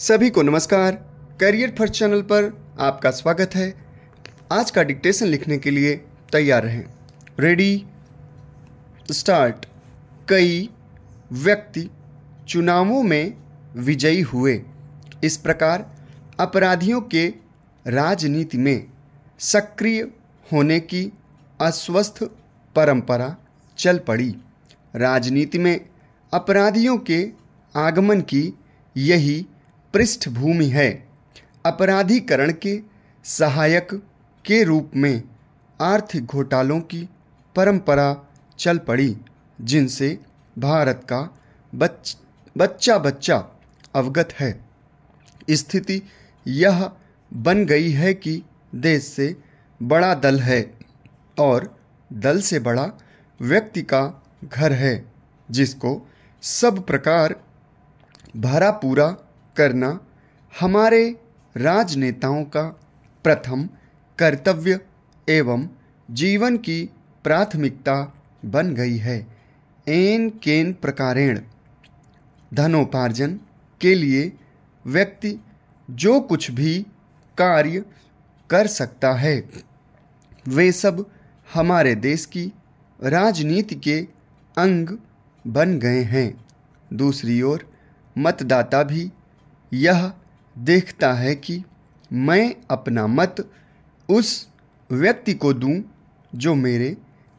सभी को नमस्कार करियर फर्स्ट चैनल पर आपका स्वागत है आज का डिक्टेशन लिखने के लिए तैयार रहें रेडी स्टार्ट कई व्यक्ति चुनावों में विजयी हुए इस प्रकार अपराधियों के राजनीति में सक्रिय होने की अस्वस्थ परंपरा चल पड़ी राजनीति में अपराधियों के आगमन की यही पृष्ठभूमि है अपराधीकरण के सहायक के रूप में आर्थिक घोटालों की परंपरा चल पड़ी जिनसे भारत का बच, बच्चा बच्चा अवगत है स्थिति यह बन गई है कि देश से बड़ा दल है और दल से बड़ा व्यक्ति का घर है जिसको सब प्रकार भरा पूरा करना हमारे राजनेताओं का प्रथम कर्तव्य एवं जीवन की प्राथमिकता बन गई है एन केन प्रकारेण धनोपार्जन के लिए व्यक्ति जो कुछ भी कार्य कर सकता है वे सब हमारे देश की राजनीति के अंग बन गए हैं दूसरी ओर मतदाता भी यह देखता है कि मैं अपना मत उस व्यक्ति को दूं जो मेरे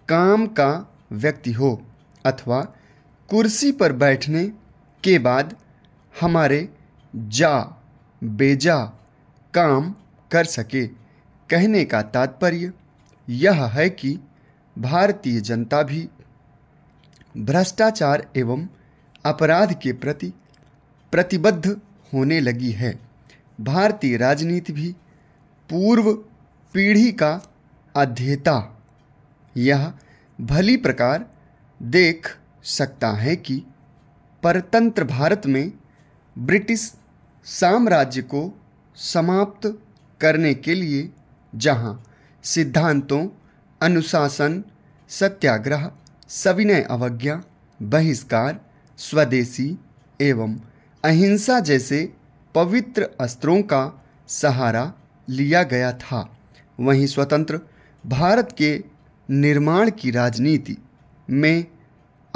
काम का व्यक्ति हो अथवा कुर्सी पर बैठने के बाद हमारे जा बेजा काम कर सके कहने का तात्पर्य यह है कि भारतीय जनता भी भ्रष्टाचार एवं अपराध के प्रति प्रतिबद्ध होने लगी है भारतीय राजनीति भी पूर्व पीढ़ी का अध्येता यह भली प्रकार देख सकता है कि परतंत्र भारत में ब्रिटिश साम्राज्य को समाप्त करने के लिए जहां सिद्धांतों अनुशासन सत्याग्रह सविनय अवज्ञा बहिष्कार स्वदेशी एवं अहिंसा जैसे पवित्र अस्त्रों का सहारा लिया गया था वहीं स्वतंत्र भारत के निर्माण की राजनीति में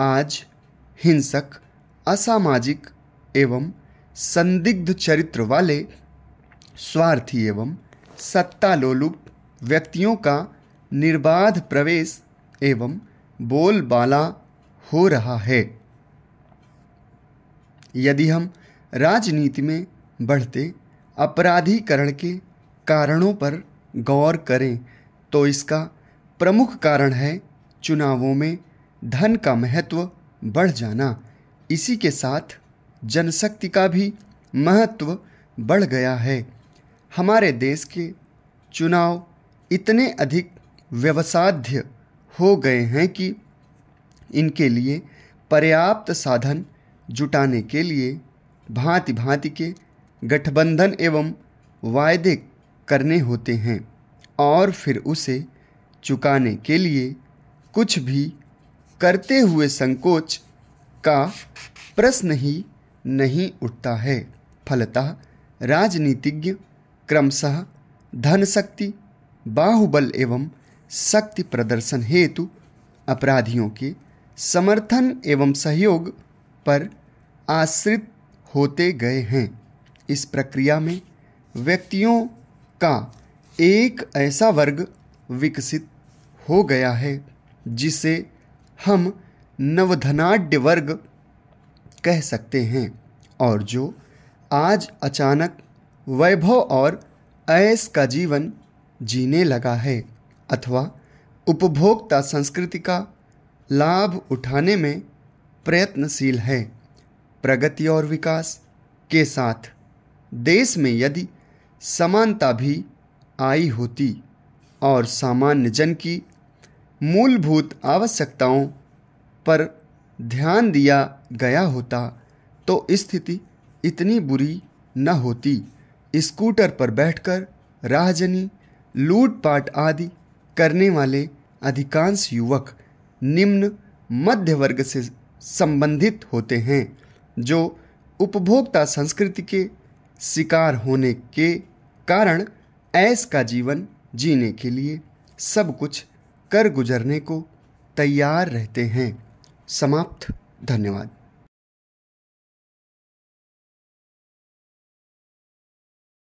आज हिंसक असामाजिक एवं संदिग्ध चरित्र वाले स्वार्थी एवं सत्तालोलुप व्यक्तियों का निर्बाध प्रवेश एवं बोलबाला हो रहा है यदि हम राजनीति में बढ़ते अपराधीकरण के कारणों पर गौर करें तो इसका प्रमुख कारण है चुनावों में धन का महत्व बढ़ जाना इसी के साथ जनशक्ति का भी महत्व बढ़ गया है हमारे देश के चुनाव इतने अधिक व्यवसाध्य हो गए हैं कि इनके लिए पर्याप्त साधन जुटाने के लिए भांति भांति के गठबंधन एवं वायदे करने होते हैं और फिर उसे चुकाने के लिए कुछ भी करते हुए संकोच का प्रश्न ही नहीं उठता है फलतः राजनीतिज्ञ क्रमशः धन शक्ति बाहुबल एवं शक्ति प्रदर्शन हेतु अपराधियों के समर्थन एवं सहयोग पर आश्रित होते गए हैं इस प्रक्रिया में व्यक्तियों का एक ऐसा वर्ग विकसित हो गया है जिसे हम नवधनाढ़ वर्ग कह सकते हैं और जो आज अचानक वैभव और ऐस का जीवन जीने लगा है अथवा उपभोक्ता संस्कृति का लाभ उठाने में प्रयत्नशील है प्रगति और विकास के साथ देश में यदि समानता भी आई होती और सामान्य जन की मूलभूत आवश्यकताओं पर ध्यान दिया गया होता तो स्थिति इतनी बुरी न होती स्कूटर पर बैठकर राहजनी लूटपाट आदि करने वाले अधिकांश युवक निम्न मध्य वर्ग से संबंधित होते हैं जो उपभोक्ता संस्कृति के शिकार होने के कारण ऐस का जीवन जीने के लिए सब कुछ कर गुजरने को तैयार रहते हैं समाप्त धन्यवाद